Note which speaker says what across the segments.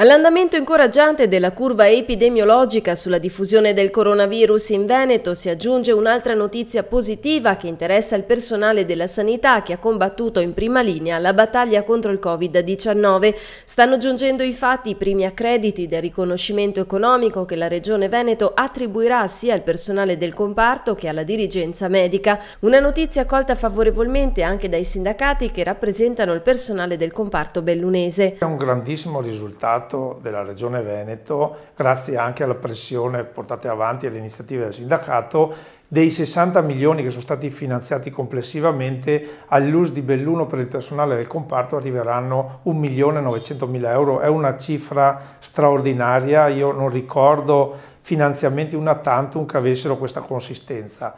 Speaker 1: All'andamento incoraggiante della curva epidemiologica sulla diffusione del coronavirus in Veneto si aggiunge un'altra notizia positiva che interessa il personale della sanità che ha combattuto in prima linea la battaglia contro il Covid-19. Stanno giungendo infatti i primi accrediti del riconoscimento economico che la Regione Veneto attribuirà sia al personale del comparto che alla dirigenza medica. Una notizia accolta favorevolmente anche dai sindacati che rappresentano il personale del comparto bellunese.
Speaker 2: È un grandissimo risultato fatto della Regione Veneto, grazie anche alla pressione portata avanti alle iniziative del sindacato, dei 60 milioni che sono stati finanziati complessivamente all'US di Belluno per il personale del comparto arriveranno 1 milione 900 mila euro. È una cifra straordinaria, io non ricordo finanziamenti una tantum che avessero questa consistenza.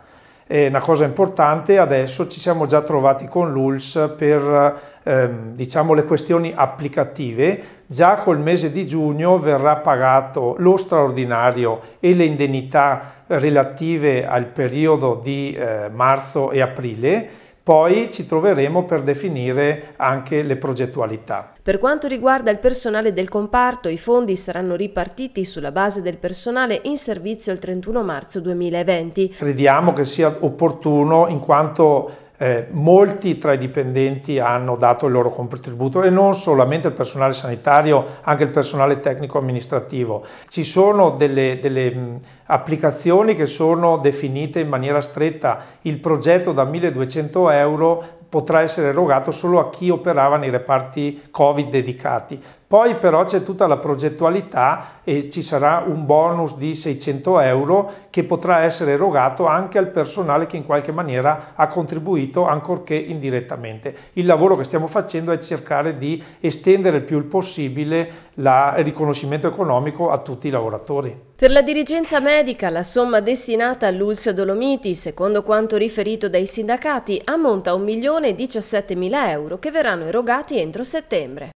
Speaker 2: E una cosa importante, adesso ci siamo già trovati con l'ULS per ehm, diciamo, le questioni applicative, già col mese di giugno verrà pagato lo straordinario e le indennità relative al periodo di eh, marzo e aprile poi ci troveremo per definire anche le progettualità.
Speaker 1: Per quanto riguarda il personale del comparto, i fondi saranno ripartiti sulla base del personale in servizio il 31 marzo 2020.
Speaker 2: Crediamo che sia opportuno in quanto eh, molti tra i dipendenti hanno dato il loro contributo e non solamente il personale sanitario, anche il personale tecnico-amministrativo. Ci sono delle, delle, applicazioni che sono definite in maniera stretta il progetto da 1200 euro potrà essere erogato solo a chi operava nei reparti Covid dedicati. Poi però c'è tutta la progettualità e ci sarà un bonus di 600 euro che potrà essere erogato anche al personale che in qualche maniera ha contribuito ancorché indirettamente. Il lavoro che stiamo facendo è cercare di estendere il più il possibile il riconoscimento economico a tutti i lavoratori.
Speaker 1: Per la dirigenza medica la somma destinata all'Ulsa Dolomiti, secondo quanto riferito dai sindacati, ammonta a 1 milione milione e 17 mila euro che verranno erogati entro settembre.